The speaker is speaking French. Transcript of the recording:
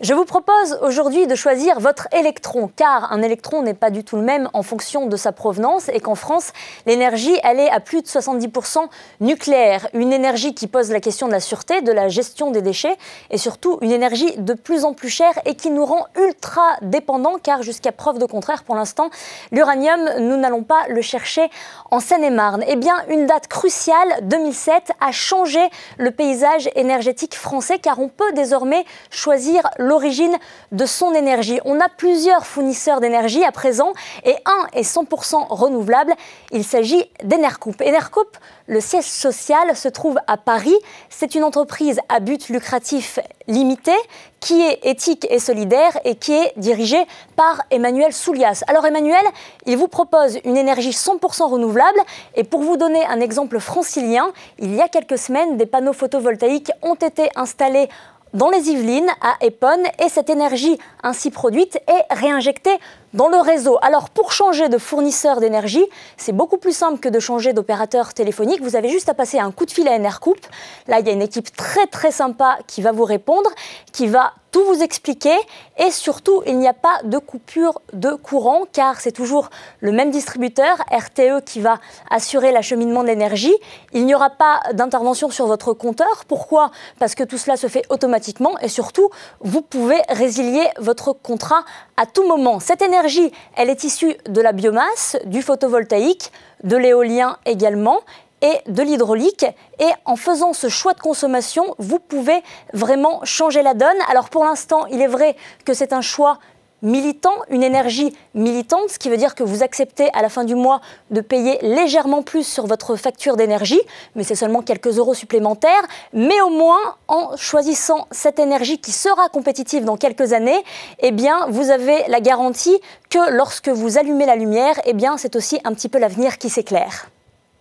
Je vous propose aujourd'hui de choisir votre électron, car un électron n'est pas du tout le même en fonction de sa provenance et qu'en France, l'énergie, elle est à plus de 70% nucléaire. Une énergie qui pose la question de la sûreté, de la gestion des déchets et surtout une énergie de plus en plus chère et qui nous rend ultra dépendants, car jusqu'à preuve de contraire, pour l'instant, l'uranium, nous n'allons pas le chercher en Seine-et-Marne. Eh bien, une date cruciale, 2007, a changé le paysage énergétique français, car on peut désormais choisir l'origine de son énergie. On a plusieurs fournisseurs d'énergie à présent et un est 100% renouvelable. Il s'agit d'Enercoop. Enercoop, le siège social se trouve à Paris. C'est une entreprise à but lucratif limité qui est éthique et solidaire et qui est dirigée par Emmanuel Soulias. Alors Emmanuel, il vous propose une énergie 100% renouvelable et pour vous donner un exemple francilien, il y a quelques semaines, des panneaux photovoltaïques ont été installés dans les Yvelines, à Épone, et cette énergie ainsi produite est réinjectée dans le réseau. Alors pour changer de fournisseur d'énergie, c'est beaucoup plus simple que de changer d'opérateur téléphonique. Vous avez juste à passer un coup de fil à NRCoupe. Là, il y a une équipe très très sympa qui va vous répondre, qui va tout vous expliquer et surtout il n'y a pas de coupure de courant car c'est toujours le même distributeur RTE qui va assurer l'acheminement de l'énergie. Il n'y aura pas d'intervention sur votre compteur. Pourquoi Parce que tout cela se fait automatiquement et surtout vous pouvez résilier votre contrat à tout moment. Cette énergie l'énergie, elle est issue de la biomasse, du photovoltaïque, de l'éolien également et de l'hydraulique. Et en faisant ce choix de consommation, vous pouvez vraiment changer la donne. Alors pour l'instant, il est vrai que c'est un choix militant, une énergie militante, ce qui veut dire que vous acceptez à la fin du mois de payer légèrement plus sur votre facture d'énergie, mais c'est seulement quelques euros supplémentaires, mais au moins en choisissant cette énergie qui sera compétitive dans quelques années, eh bien vous avez la garantie que lorsque vous allumez la lumière, eh bien c'est aussi un petit peu l'avenir qui s'éclaire.